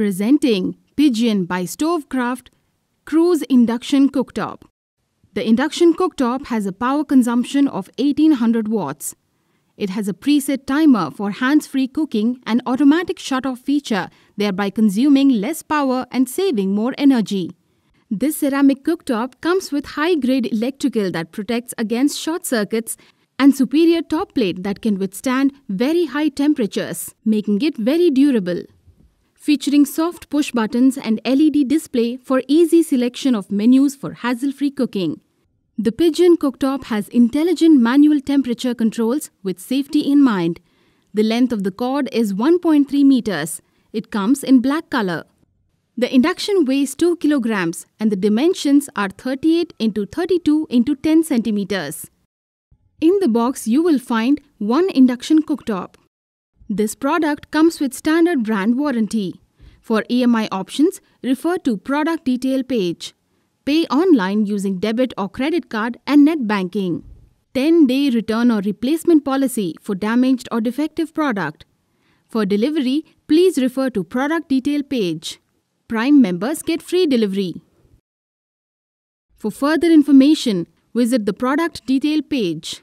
presenting Pigeon by Stovecraft Cruise Induction Cooktop. The induction cooktop has a power consumption of 1800 watts. It has a preset timer for hands-free cooking and automatic shut-off feature, thereby consuming less power and saving more energy. This ceramic cooktop comes with high-grade electrical that protects against short circuits and superior top plate that can withstand very high temperatures, making it very durable featuring soft push buttons and LED display for easy selection of menus for hassle-free cooking. The Pigeon cooktop has intelligent manual temperature controls with safety in mind. The length of the cord is 1.3 meters. It comes in black color. The induction weighs 2 kilograms and the dimensions are 38 into 32 into 10 centimeters. In the box you will find one induction cooktop. This product comes with standard brand warranty. For EMI options, refer to product detail page. Pay online using debit or credit card and net banking. 10-day return or replacement policy for damaged or defective product. For delivery, please refer to product detail page. Prime members get free delivery. For further information, visit the product detail page.